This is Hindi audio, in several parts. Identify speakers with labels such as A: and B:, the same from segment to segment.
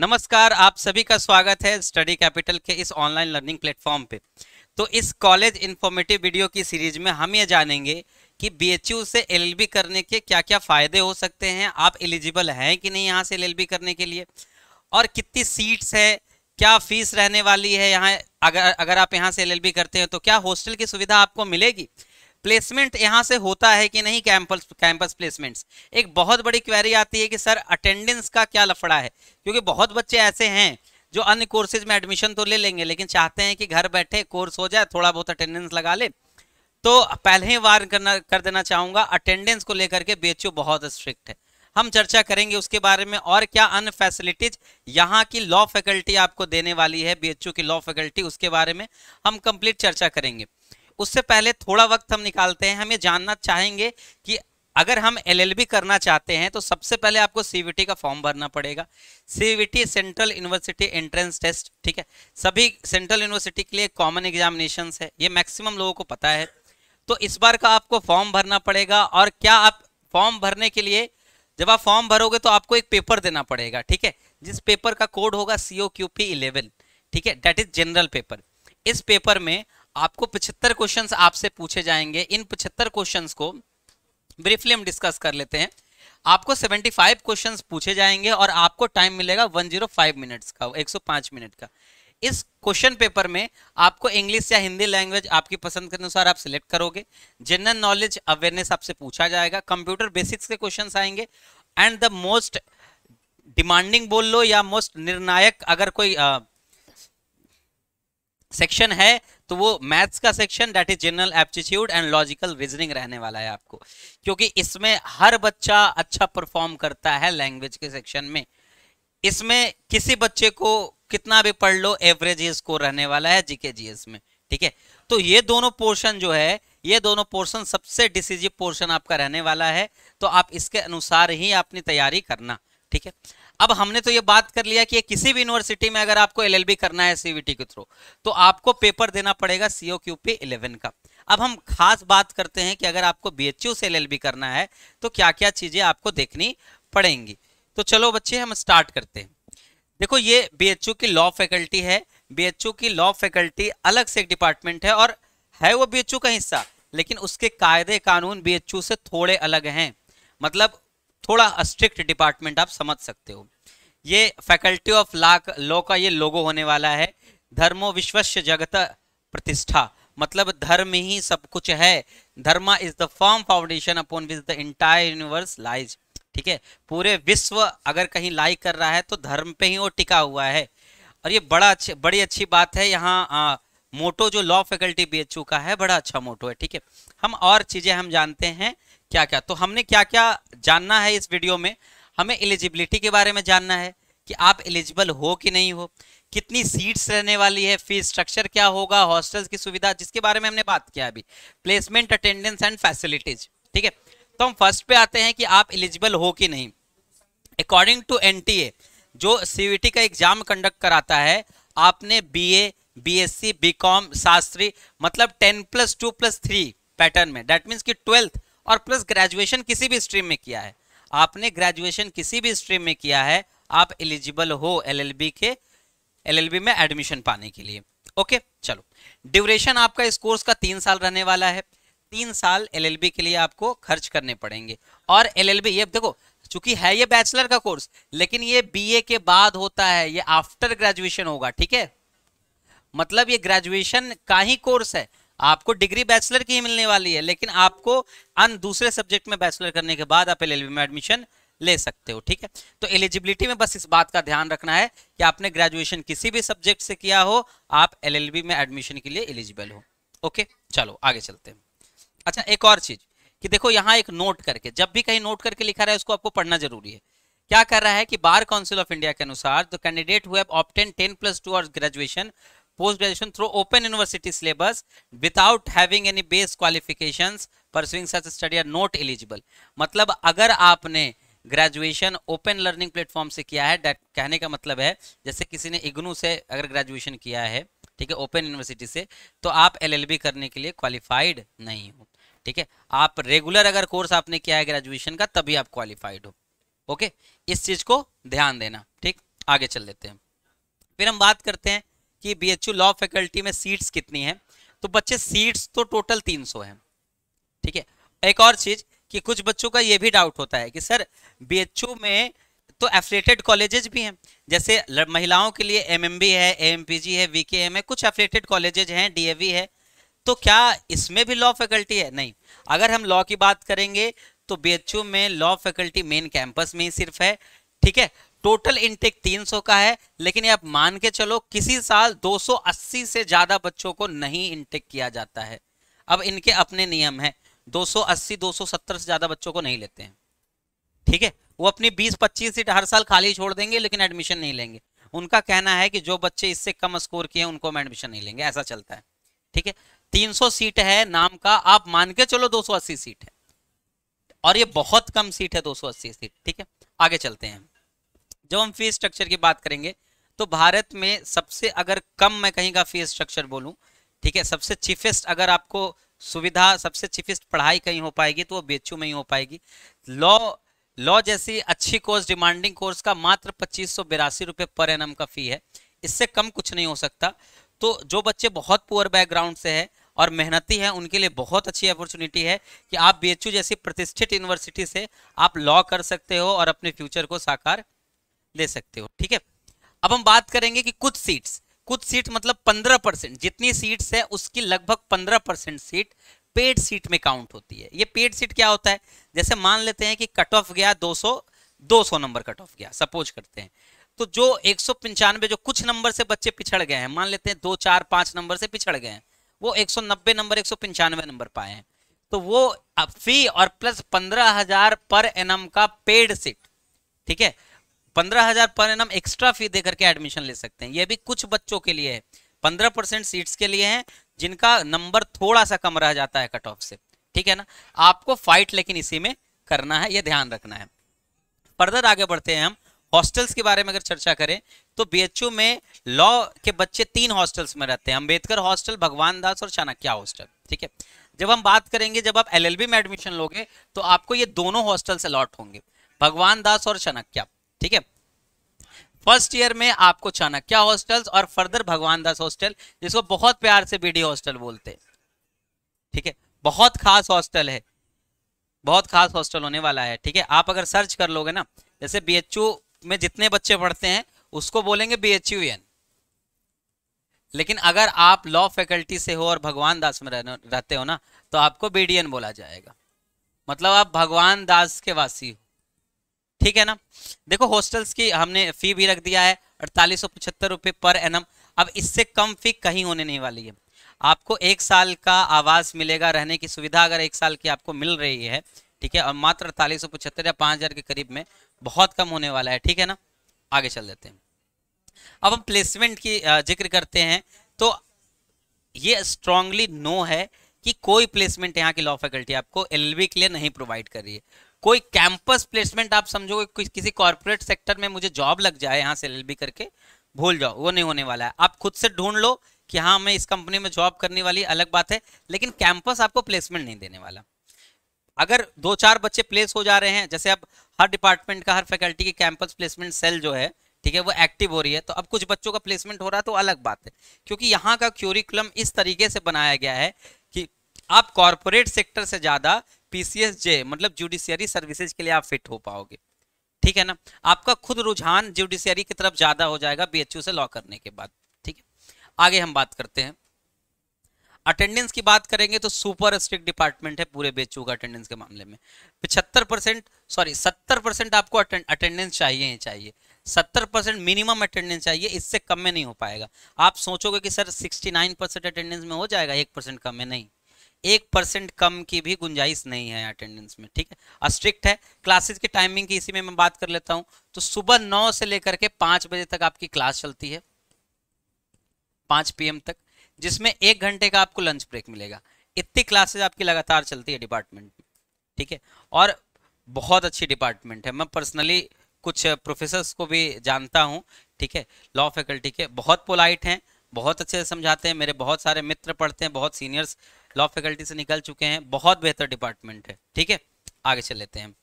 A: नमस्कार आप सभी का स्वागत है स्टडी कैपिटल के इस ऑनलाइन लर्निंग प्लेटफॉर्म पे तो इस कॉलेज इन्फॉर्मेटिव वीडियो की सीरीज में हम ये जानेंगे कि बी से एल करने के क्या क्या फ़ायदे हो सकते हैं आप एलिजिबल हैं कि नहीं यहाँ से एल करने के लिए और कितनी सीट्स है क्या फीस रहने वाली है यहाँ अगर अगर आप यहाँ से एल करते हैं तो क्या हॉस्टल की सुविधा आपको मिलेगी प्लेसमेंट यहाँ से होता है कि नहीं कैंपस कैंपस प्लेसमेंट्स एक बहुत बड़ी क्वेरी आती है कि सर अटेंडेंस का क्या लफड़ा है क्योंकि बहुत बच्चे ऐसे हैं जो अन्य कोर्सेज में एडमिशन तो ले लेंगे लेकिन चाहते हैं कि घर बैठे कोर्स हो जाए थोड़ा बहुत अटेंडेंस लगा ले तो पहले ही वार करना कर देना चाहूँगा अटेंडेंस को लेकर के बी बहुत स्ट्रिक्ट है हम चर्चा करेंगे उसके बारे में और क्या अन्य फैसिलिटीज यहाँ की लॉ फैकल्टी आपको देने वाली है बी की लॉ फैकल्टी उसके बारे में हम कंप्लीट चर्चा करेंगे उससे पहले थोड़ा वक्त हम निकालते हैं हम ये जानना चाहेंगे कि अगर हम एलएलबी करना चाहते हैं तो सबसे पहले आपको सीवीटी का फॉर्म भरना पड़ेगा CUET central university entrance test ठीक है सभी सेंट्रल यूनिवर्सिटी के लिए कॉमन एग्जामिनेशन है ये मैक्सिमम लोगों को पता है तो इस बार का आपको फॉर्म भरना पड़ेगा और क्या आप फॉर्म भरने के लिए जब आप फॉर्म भरोगे तो आपको एक पेपर देना पड़ेगा ठीक है जिस पेपर का कोड होगा सी क्यू पी इलेवन ठीक है डेट इज जनरल पेपर इस पेपर में आपको पचहत्तर क्वेश्चन आपसे पूछे जाएंगे इन पचहत्तर क्वेश्चन को ब्रीफली हम डिस्कस कर लेते हैं आपको 75 क्वेश्चंस पूछे जाएंगे और आपको टाइम मिलेगा 105 मिनट्स का 105 मिनट का इस क्वेश्चन पेपर में आपको इंग्लिश या हिंदी लैंग्वेज आपकी पसंद के अनुसार आप सिलेक्ट करोगे जनरल नॉलेज अवेयरनेस आपसे पूछा जाएगा कंप्यूटर बेसिक्स के क्वेश्चन आएंगे एंड द मोस्ट डिमांडिंग बोल लो या मोस्ट निर्णायक अगर कोई सेक्शन है तो वो मैथ्स का section that is general aptitude and logical reasoning रहने वाला है आपको क्योंकि इसमें हर बच्चा अच्छा परफॉर्म करता है लैंग्वेज के सेक्शन में इसमें किसी बच्चे को कितना भी पढ़ लो एवरेज स्कोर रहने वाला है जीके जीएस में ठीक है तो ये दोनों पोर्शन जो है ये दोनों पोर्शन सबसे डिसीजिव पोर्शन आपका रहने वाला है तो आप इसके अनुसार ही अपनी तैयारी करना ठीक है अब हमने तो ये बात कर लिया कि किसी भी यूनिवर्सिटी में अगर आपको एलएलबी करना है सीवीटी के थ्रू तो आपको पेपर देना पड़ेगा सीओ क्यू पी इलेवन का अब हम खास बात करते हैं कि अगर आपको बीएचयू से एलएलबी करना है तो क्या क्या चीजें आपको देखनी पड़ेंगी तो चलो बच्चे हम स्टार्ट करते हैं देखो ये बीएचयू की लॉ फैकल्टी है बीएचयू की लॉ फैकल्टी अलग से एक डिपार्टमेंट है और है वो बीएचयू का हिस्सा लेकिन उसके कायदे कानून बीएचयू से थोड़े अलग हैं मतलब थोड़ा स्ट्रिक्ट डिपार्टमेंट आप समझ सकते हो ये फैकल्टी ऑफ लॉ लॉ का ये लोगो होने वाला है धर्मो विश्वस्य जगत प्रतिष्ठा मतलब धर्म ही सब कुछ है dharma is the form foundation upon which the entire universe lies ठीक है पूरे विश्व अगर कहीं लाई कर रहा है तो धर्म पे ही वो टिका हुआ है और ये बड़ा अच्छी बड़ी अच्छी बात है यहाँ मोटो जो लॉ फैकल्टी बी चुका है बड़ा अच्छा मोटो है ठीक है हम और चीज़ें हम जानते हैं क्या क्या तो हमने क्या क्या जानना है इस वीडियो में हमें एलिजिबिलिटी के बारे में जानना है कि आप एलिजिबल हो कि नहीं हो कितनी सीट्स रहने वाली है फीस स्ट्रक्चर क्या होगा हॉस्टल्स की सुविधा जिसके बारे में हमने बात किया अभी प्लेसमेंट अटेंडेंस एंड फैसिलिटीज ठीक है तो हम फर्स्ट पे आते हैं कि आप एलिजिबल हो कि नहीं अकॉर्डिंग टू एन जो सी का एग्जाम कंडक्ट कराता है आपने बी ए बी शास्त्री मतलब ten plus two plus three pattern में डेट मीन्स की ट्वेल्थ और प्लस ग्रेजुएशन किसी भी स्ट्रीम में किया है आपने ग्रेजुएशन किसी भी स्ट्रीम में किया है आप एलिजिबल हो एलएलबी के एलएलबी में एडमिशन पाने के लिए ओके चलो ड्यूरेशन आपका इस कोर्स का तीन साल रहने वाला है तीन साल एलएलबी के लिए आपको खर्च करने पड़ेंगे और एलएलबी ये देखो चूंकि है ये बैचलर का कोर्स लेकिन ये बीए के बाद होता है ये आफ्टर ग्रेजुएशन होगा ठीक है मतलब ये ग्रेजुएशन का ही कोर्स है आपको डिग्री बैचलर की ही मिलने वाली है लेकिन आपको अन दूसरे सब्जेक्ट में बैचलर करने के बाद आप एल में एडमिशन ले सकते हो ठीक है तो एलिजिबिलिटी में बस इस बात का ध्यान रखना है कि आपने ग्रेजुएशन किसी भी सब्जेक्ट से किया हो आप एल में एडमिशन के लिए एलिजिबल हो ओके चलो आगे चलते हैं अच्छा एक और चीज कि देखो यहाँ एक नोट करके जब भी कहीं नोट करके लिखा रहा है उसको आपको पढ़ना जरूरी है क्या कर रहा है कि बार काउंसिल ऑफ इंडिया के अनुसार the candidate who have obtained 10 plus two और graduation post graduation through open university syllabus without having any base qualifications pursuing such study are not eligible मतलब अगर आपने ग्रेजुएशन ओपन लर्निंग प्लेटफॉर्म से किया है कहने का मतलब है जैसे किसी ने इग्नू से अगर ग्रेजुएशन किया है ठीक है ओपन यूनिवर्सिटी से तो आप एलएलबी करने के लिए क्वालिफाइड नहीं हो ठीक है आप रेगुलर अगर कोर्स आपने किया है ग्रेजुएशन का तभी आप क्वालिफाइड हो ओके इस चीज को ध्यान देना ठीक आगे चल देते हैं फिर हम बात करते हैं कि बीएचयू लॉ फैकल्टी में सीट्स कितनी हैं तो बच्चे सीट्स तो टोटल 300 है ठीक है एक और चीज़ कि कुछ बच्चों का ये भी डाउट होता है कि सर बीएचयू में तो एफिलेटेड कॉलेजेस भी हैं जैसे महिलाओं के लिए एमएमबी है एएमपीजी है वीकेएम है कुछ एफिलेटेड कॉलेजेज हैं डीएवी है तो क्या इसमें भी लॉ फैकल्टी है नहीं अगर हम लॉ की बात करेंगे तो बी में लॉ फैकल्टी मेन कैंपस में ही सिर्फ है ठीक है टोटल इनटेक 300 का है लेकिन आप मान के चलो किसी साल 280 से ज़्यादा बच्चों को नहीं इनटेक किया जाता है अब इनके अपने नियम है 280 270 से ज़्यादा बच्चों को नहीं लेते हैं ठीक है वो अपनी 20-25 सीट हर साल खाली छोड़ देंगे लेकिन एडमिशन नहीं लेंगे उनका कहना है कि जो बच्चे इससे कम स्कोर किए उनको हम एडमिशन नहीं लेंगे ऐसा चलता है ठीक है तीन सीट है नाम का आप मान के चलो दो सीट है और ये बहुत कम सीट है दो सीट ठीक है आगे चलते हैं जब हम फी स्ट्रक्चर की बात करेंगे तो भारत में सबसे अगर कम मैं कहीं का फी स्ट्रक्चर बोलूँ ठीक है सबसे चीफेस्ट अगर आपको सुविधा सबसे चीफेस्ट पढ़ाई कहीं हो पाएगी तो वो बेचू में ही हो पाएगी लॉ लॉ जैसी अच्छी कोर्स डिमांडिंग कोर्स का मात्र पच्चीस सौ बिरासी रुपये पर एन का फी है इससे कम कुछ नहीं हो सकता तो जो बच्चे बहुत पुअर बैकग्राउंड से है और मेहनती हैं उनके लिए बहुत अच्छी अपॉर्चुनिटी है कि आप बी जैसी प्रतिष्ठित यूनिवर्सिटी से आप लॉ कर सकते हो और अपने फ्यूचर को साकार ले सकते हो ठीक है अब हम बात करेंगे कि कुछ सीट्स कुछ सीट मतलब 15 परसेंट जितनी सीट्स है उसकी लगभग 15 परसेंट सीट पेड सीट में काउंट होती है ये पेड सीट क्या होता है जैसे मान लेते हैं कि कट ऑफ गया 200 200 नंबर कट ऑफ गया सपोज करते हैं तो जो एक जो कुछ नंबर से बच्चे पिछड़ गए हैं मान लेते हैं दो चार पांच नंबर से पिछड़ गए हैं वो नब्बे नंबर एक नंबर पाए हैं तो वो फी और प्लस पंद्रह हजार पर एनम का पेड सीट ठीक है पंद्रह हजार पर एन एक्स्ट्रा फी दे करके एडमिशन ले सकते हैं ये भी कुछ बच्चों के लिए है पंद्रह परसेंट सीट्स के लिए है जिनका नंबर थोड़ा सा कम रह जाता है कट ऑफ से ठीक है ना आपको फाइट लेकिन इसी में करना है यह ध्यान रखना है फर्दर आगे बढ़ते हैं हम हॉस्टल्स के बारे में अगर चर्चा करें तो बीएचयू में लॉ के बच्चे तीन हॉस्टल्स में रहते हैं अम्बेडकर हॉस्टल भगवान दास और चाणक्या हॉस्टल ठीक है जब हम बात करेंगे जब आप एलएलबी में एडमिशन लोगे तो आपको ये दोनों हॉस्टल्स अलॉट होंगे भगवान दास और चाणक्या ठीक है फर्स्ट ईयर में आपको चाणक्य हॉस्टल्स और फर्दर भगवान दास हॉस्टल जिसको बहुत प्यार से बीडी हॉस्टल बोलते ठीक है बहुत खास हॉस्टल है बहुत खास हॉस्टल होने वाला है ठीक है आप अगर सर्च कर लोगे ना जैसे बी में जितने बच्चे पढ़ते हैं उसको बोलेंगे बी लेकिन अगर आप लॉ फैकल्टी से हो और भगवान दास में रहते हो ना तो आपको बीडीएन बोला जाएगा मतलब आप भगवान दास के वासी हो ठीक है ना देखो हॉस्टल्स की हमने फी भी रख दिया है अड़तालीस सौ पर एन अब इससे कम फी कहीं होने नहीं वाली है आपको एक साल का आवास मिलेगा रहने की सुविधा अगर एक साल की आपको मिल रही है ठीक है और मात्र अड़तालीस सौ पचहत्तर या पाँच हज़ार के करीब में बहुत कम होने वाला है ठीक है ना आगे चल देते हैं अब हम प्लेसमेंट की जिक्र करते हैं तो ये स्ट्रांगली नो है कि कोई प्लेसमेंट यहाँ की लॉ फैकल्टी आपको एलबी के लिए नहीं प्रोवाइड कर रही है कोई कैंपस प्लेसमेंट आप समझोगे कि, किसी कॉर्पोरेट सेक्टर में मुझे जॉब लग जाए यहाँ से एल करके भूल जाओ वो नहीं होने वाला है आप खुद से ढूंढ लो कि हाँ मैं इस कंपनी में जॉब करने वाली अलग बात है लेकिन कैंपस आपको प्लेसमेंट नहीं देने वाला अगर दो चार बच्चे प्लेस हो जा रहे हैं जैसे अब हर डिपार्टमेंट का हर फैकल्टी की कैंपस प्लेसमेंट सेल जो है ठीक है वो एक्टिव हो रही है तो अब कुछ बच्चों का प्लेसमेंट हो रहा है तो अलग बात है क्योंकि यहाँ का क्यूरिकुलम इस तरीके से बनाया गया है कि आप कॉरपोरेट सेक्टर से ज़्यादा पीसीएस जे मतलब जुडिशियरी सर्विसेज के लिए आप फिट हो पाओगे ठीक है ना आपका खुद रुझान जुडिशियरी की तरफ ज्यादा हो जाएगा बीएचयू से लॉ करने के बाद ठीक है आगे हम बात करते हैं अटेंडेंस की बात करेंगे तो सुपर स्ट्रिक्ट डिपार्टमेंट है पूरे बेचू का अटेंडेंस के मामले में पिछहत्तर परसेंट सॉरी सत्तर परसेंट आपको अटेंडेंस चाहिए ही चाहिए सत्तर परसेंट मिनिमम अटेंडेंस चाहिए इससे कम में नहीं हो पाएगा आप सोचोगे कि sir sixty nine percent attendance में हो जाएगा एक परसेंट कम में नहीं एक परसेंट कम की भी गुंजाइश नहीं है अटेंडेंस में ठीक है स्ट्रिक्ट है क्लासेस के टाइमिंग की इसी में मैं बात कर लेता हूं तो सुबह नौ से लेकर के पांच बजे तक आपकी क्लास चलती है पांच पीएम तक जिसमें एक घंटे का आपको लंच ब्रेक मिलेगा इतनी क्लासेज आपकी लगातार चलती है डिपार्टमेंट में ठीक है और बहुत अच्छी डिपार्टमेंट है मैं पर्सनली कुछ प्रोफेसर्स को भी जानता हूँ ठीक है लॉ फैकल्टी के बहुत पोलाइट हैं बहुत अच्छे से समझाते हैं मेरे बहुत सारे मित्र पढ़ते हैं बहुत सीनियर्स लॉ फैकल्टी से निकल चुके हैं बहुत बेहतर डिपार्टमेंट है ठीक है आगे चल लेते हैं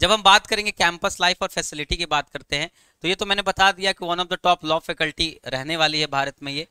A: जब हम बात करेंगे कैंपस लाइफ और फैसिलिटी की बात करते हैं तो ये तो मैंने बता दिया कि one of the top law faculty रहने वाली है भारत में ये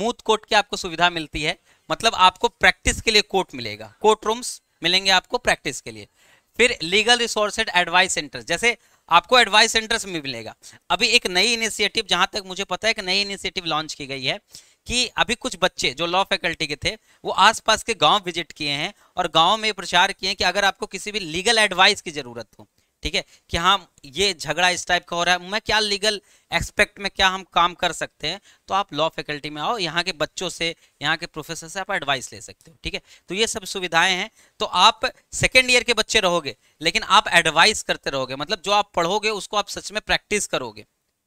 A: मूथ कोर्ट की आपको सुविधा मिलती है मतलब आपको प्रैक्टिस के लिए कोर्ट मिलेगा कोर्ट रूम्स मिलेंगे आपको प्रैक्टिस के लिए फिर लीगल रिसोर्सेड एडवाइस सेंटर जैसे आपको एडवाइस सेंटर्स में मिलेगा अभी एक नई इनिशिएटिव जहां तक मुझे पता है कि नई इनिशिएटिव लॉन्च की गई है कि अभी कुछ बच्चे जो लॉ फैकल्टी के थे वो आसपास के गांव विजिट किए हैं और गांव में प्रचार किए हैं कि अगर आपको किसी भी लीगल एडवाइस की जरूरत हो ठीक है कि हाँ ये झगड़ा इस टाइप का हो रहा है मैं क्या लीगल एक्सपेक्ट में क्या हम काम कर सकते हैं तो आप लॉ फैकल्टी में आओ यहाँ के बच्चों से यहाँ के प्रोफेसर से आप एडवाइस ले सकते हो ठीक है तो ये सब सुविधाएं हैं तो आप सेकेंड ईयर के बच्चे रहोगे लेकिन आप एडवाइस करते रहोगे मतलब जो आप पढ़ोगे उसको आप सच में प्रैक्टिस करोगे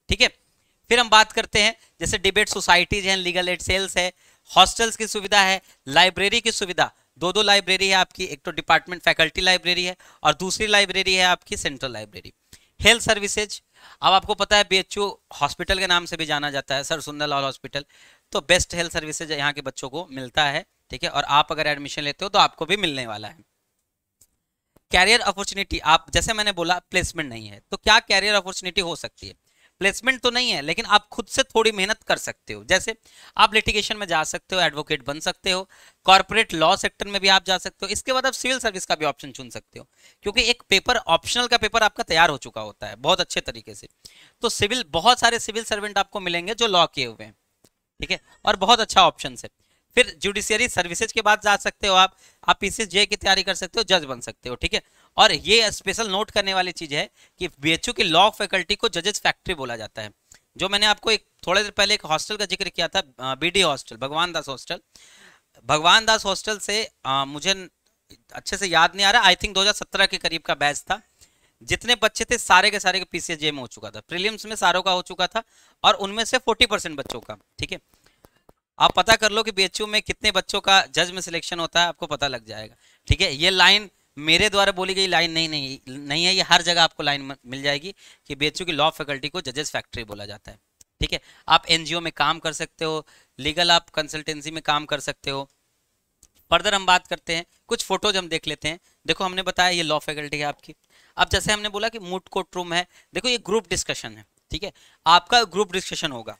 A: ठीक है फिर हम बात करते हैं जैसे डिबेट सोसाइटीज हैं लीगल एड सेल्स है हॉस्टल्स की सुविधा है लाइब्रेरी की सुविधा दो दो लाइब्रेरी है आपकी एक तो डिपार्टमेंट फैकल्टी लाइब्रेरी है और दूसरी लाइब्रेरी है आपकी सेंट्रल लाइब्रेरी हेल्थ सर्विसेज अब आपको पता है बी हॉस्पिटल के नाम से भी जाना जाता है सर सुंदरलाल हॉस्पिटल तो बेस्ट हेल्थ सर्विसेज यहाँ के बच्चों को मिलता है ठीक है और आप अगर एडमिशन लेते हो तो आपको भी मिलने वाला है कैरियर अपॉर्चुनिटी आप जैसे मैंने बोला प्लेसमेंट नहीं है तो क्या कैरियर अपॉर्चुनिटी हो सकती है प्लेसमेंट तो नहीं है लेकिन आप खुद से थोड़ी मेहनत कर सकते हो जैसे आप लिटिगेशन में जा सकते हो एडवोकेट बन सकते हो कॉर्पोरेट लॉ सेक्टर में भी आप जा सकते हो इसके बाद आप सिविल सर्विस का भी ऑप्शन चुन सकते हो क्योंकि एक पेपर ऑप्शनल का पेपर आपका तैयार हो चुका होता है बहुत अच्छे तरीके से तो सिविल बहुत सारे सिविल सर्वेंट आपको मिलेंगे जो लॉ किए हुए हैं ठीक है और बहुत अच्छा ऑप्शन है फिर जुडिशियरी सर्विसेज के बाद जा सकते हो आप आप पीसीएस जे की तैयारी कर सकते हो जज बन सकते हो ठीक है और ये स्पेशल नोट करने वाली चीज है कि बी की लॉ फैकल्टी को जजेस फैक्ट्री बोला जाता है जो मैंने आपको एक थोड़ी देर पहले एक हॉस्टल का जिक्र किया था बी हॉस्टल भगवान दास हॉस्टल भगवान दास हॉस्टल से आ, मुझे अच्छे से याद नहीं आ रहा आई थिंक 2017 के करीब का बैच था जितने बच्चे थे सारे के सारे के पीसीएस जे में हो चुका था प्रीलिम्स में सारों का हो चुका था और उनमें से 40 परसेंट बच्चों का ठीक है आप पता कर लो कि बी में कितने बच्चों का जज में सिलेक्शन होता है आपको पता लग जाएगा ठीक है ये लाइन मेरे द्वारा बोली गई लाइन नहीं नहीं नहीं है ये हर जगह आपको लाइन मिल जाएगी कि बी की लॉ फैकल्टी को जजेस फैक्ट्री बोला जाता है ठीक है आप एनजीओ में काम कर सकते हो लीगल आप कंसल्टेंसी में काम कर सकते हो फर्दर हम बात करते हैं कुछ फोटोज हम देख लेते हैं देखो हमने बताया ये लॉ फैकल्टी है आपकी अब जैसे हमने बोला कि मूट कोर्ट रूम है देखो ये ग्रुप डिस्कशन है ठीक है आपका ग्रुप डिस्कशन होगा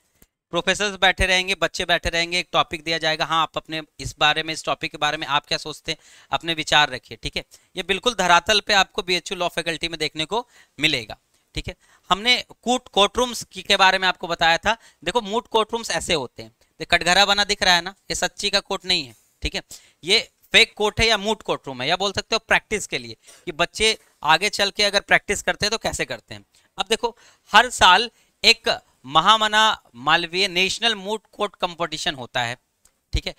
A: प्रोफेसर बैठे रहेंगे बच्चे बैठे रहेंगे एक टॉपिक दिया जाएगा हाँ आप अपने इस बारे में इस टॉपिक के बारे में आप क्या सोचते हैं अपने विचार रखिए ठीक है ये बिल्कुल धरातल पे आपको बी लॉ फैकल्टी में देखने को मिलेगा ठीक है हमने कूट कोर्टरूम्स के बारे में आपको बताया था देखो मूट कोर्टरूम्स ऐसे होते हैं तो कटघरा बना दिख रहा है ना ये सच्ची का कोर्ट नहीं है ठीक है ये फेक कोर्ट है या मूट कोर्टरूम है या बोल सकते हो प्रैक्टिस के लिए कि बच्चे आगे चल के अगर प्रैक्टिस करते हैं तो कैसे करते हैं अब देखो हर साल एक Mahamana Malviya national moot court competition होता है ठीक है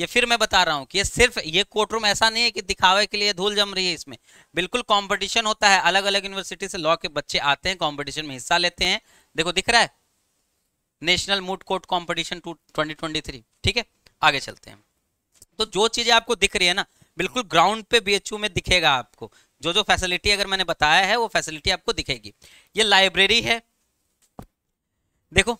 A: ये फिर मैं बता रहा हूँ कि ये सिर्फ ये कोर्ट रूम ऐसा नहीं है कि दिखावे के लिए धूल जम रही है इसमें बिल्कुल कंपटीशन होता है अलग अलग यूनिवर्सिटी से लॉ के बच्चे आते हैं कॉम्पिटिशन में हिस्सा लेते हैं देखो दिख रहा है national moot court competition twenty ठीक है आगे चलते हैं तो जो चीजें आपको दिख रही है ना बिल्कुल ग्राउंड पे बी में दिखेगा आपको जो जो फैसिलिटी अगर मैंने बताया है वो फैसिलिटी आपको दिखेगी ये लाइब्रेरी है देखो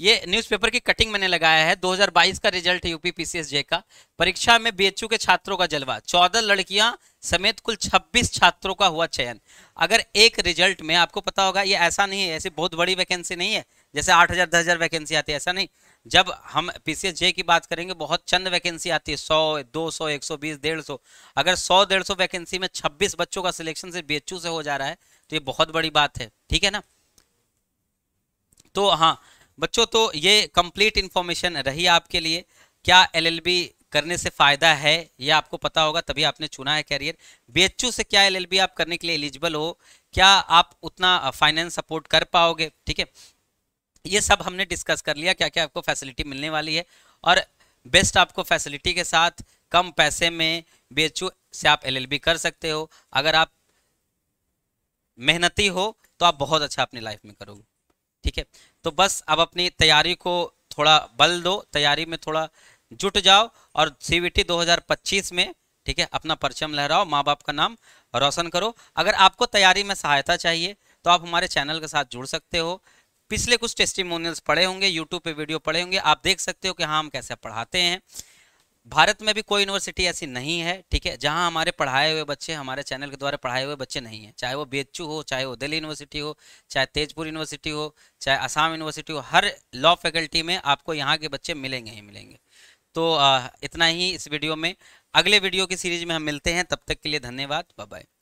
A: ये न्यूज़पेपर की कटिंग मैंने लगाया है 2022 का रिजल्ट है यूपी पी का परीक्षा में बीएचयू के छात्रों का जलवा 14 लड़कियां समेत कुल 26 छात्रों का हुआ चयन अगर एक रिजल्ट में आपको पता होगा ये ऐसा नहीं है ऐसी बहुत बड़ी वैकेंसी नहीं है जैसे आठ हजार दस हजार वैकेंसी आती है ऐसा नहीं जब हम पी की बात करेंगे बहुत चंद वैकेंसी आती है सौ दो सौ एक सौ बीस डेढ़ सौ अगर सौ डेढ़ सौ वैकेंसी में छब्बीस बच्चों का सिलेक्शन सिर्फ बी से हो जा रहा है तो ये बहुत बड़ी बात है ठीक है ना तो हाँ बच्चों तो ये कंप्लीट इन्फॉर्मेशन रही आपके लिए क्या एलएलबी करने से फ़ायदा है ये आपको पता होगा तभी आपने चुना है कैरियर बी से क्या एलएलबी आप करने के लिए एलिजिबल हो क्या आप उतना फाइनेंस सपोर्ट कर पाओगे ठीक है ये सब हमने डिस्कस कर लिया क्या क्या आपको फैसिलिटी मिलने वाली है और बेस्ट आपको फैसिलिटी के साथ कम पैसे में बी से आप एल कर सकते हो अगर आप मेहनती हो तो आप बहुत अच्छा अपनी लाइफ में करोगे ठीक है तो बस अब अपनी तैयारी को थोड़ा बल दो तैयारी में थोड़ा जुट जाओ और सी 2025 में ठीक है अपना परचम लहराओ माँ बाप का नाम रोशन करो अगर आपको तैयारी में सहायता चाहिए तो आप हमारे चैनल के साथ जुड़ सकते हो पिछले कुछ टेस्टिमोनियल्स पढ़े होंगे यूट्यूब पे वीडियो पढ़े होंगे आप देख सकते हो कि हाँ हम कैसे पढ़ाते हैं भारत में भी कोई यूनिवर्सिटी ऐसी नहीं है ठीक है जहां हमारे पढ़ाए हुए बच्चे हमारे चैनल के द्वारा पढ़ाए हुए बच्चे नहीं हैं चाहे वो बी हो चाहे वो दिल्ली यूनिवर्सिटी हो चाहे तेजपुर यूनिवर्सिटी हो चाहे आसाम यूनिवर्सिटी हो हर लॉ फैकल्टी में आपको यहाँ के बच्चे मिलेंगे ही मिलेंगे तो इतना ही इस वीडियो में अगले वीडियो की सीरीज में हम मिलते हैं तब तक के लिए धन्यवाद बाय